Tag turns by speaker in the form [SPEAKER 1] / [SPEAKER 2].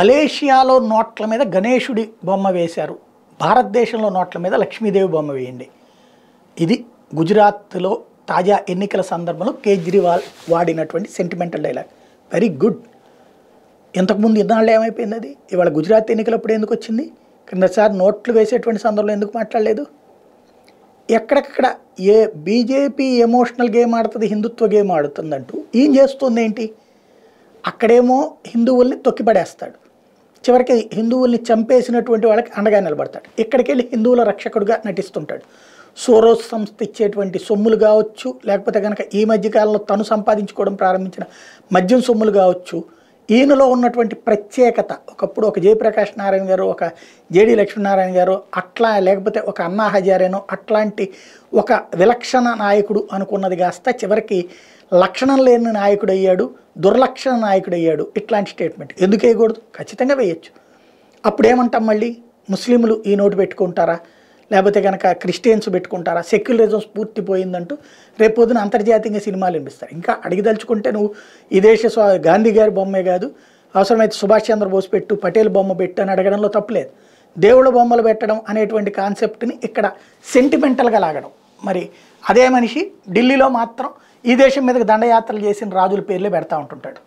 [SPEAKER 1] మలేషియాలో నోట్ల మీద గణేషుడి బొమ్మ వేశారు భారతదేశంలో నోట్ల మీద లక్ష్మీదేవి బొమ్మ వేయండి ఇది గుజరాత్లో తాజా ఎన్నికల సందర్భంలో కేజ్రీవాల్ వాడినటువంటి సెంటిమెంటల్ డైలాగ్ వెరీ గుడ్ ఇంతకుముందు ఇన్నాళ్ళు ఏమైపోయింది అది ఇవాళ గుజరాత్ ఎన్నికలప్పుడు ఎందుకు వచ్చింది క్రిందసారి నోట్లు వేసేటువంటి సందర్భంలో ఎందుకు మాట్లాడలేదు ఎక్కడెక్కడ ఏ బీజేపీ ఎమోషనల్ గేమ్ ఆడుతుంది హిందుత్వ గేమ్ ఆడుతుందంటూ ఏం చేస్తుంది ఏంటి అక్కడేమో హిందువుల్ని తొక్కిపడేస్తాడు చివరికి హిందువుల్ని చంపేసినటువంటి వాళ్ళకి అండగా నిలబడతాడు ఇక్కడికి వెళ్ళి హిందువుల రక్షకుడుగా నటిస్తుంటాడు సోరోస్ సంస్థ ఇచ్చేటువంటి సొమ్ములు కావచ్చు లేకపోతే కనుక ఈ మధ్యకాలంలో తను సంపాదించుకోవడం ప్రారంభించిన మద్యం సొమ్ములు కావచ్చు ఈయనలో ఉన్నటువంటి ప్రత్యేకత ఒకప్పుడు ఒక జయప్రకాష్ నారాయణ గారు ఒక జేడి లక్ష్మీనారాయణ గారు అట్లా లేకపోతే ఒక అన్నా హజారేనో అట్లాంటి ఒక విలక్షణ నాయకుడు అనుకున్నది కాస్త చివరికి లక్షణం లేని నాయకుడు అయ్యాడు దుర్లక్షణ నాయకుడు అయ్యాడు ఇట్లాంటి స్టేట్మెంట్ ఎందుకు వేయకూడదు ఖచ్చితంగా వేయచ్చు అప్పుడేమంటాం మళ్ళీ ముస్లింలు ఈ నోటు పెట్టుకుంటారా లేకపోతే కనుక క్రిస్టియన్స్ పెట్టుకుంటారా సెక్యులరిజం స్ఫూర్తి పోయిందంటూ రేపొద్దున అంతర్జాతీయంగా సినిమాలు వినిపిస్తారు ఇంకా అడిగిదలుచుకుంటే నువ్వు ఈ దేశ స్వా గాంధీ గారి బొమ్మే కాదు అవసరమైతే సుభాష్ చంద్రబోస్ పెట్టు పటేల్ బొమ్మ పెట్టు అని అడగడంలో తప్పులేదు దేవుళ్ళ బొమ్మలు పెట్టడం అనేటువంటి కాన్సెప్ట్ని ఇక్కడ సెంటిమెంటల్గా లాగడం మరి అదే మనిషి ఢిల్లీలో మాత్రం ఈ దేశం మీదకి దండయాత్రలు చేసిన రాజుల పేర్లే పెడతా ఉంటుంటాడు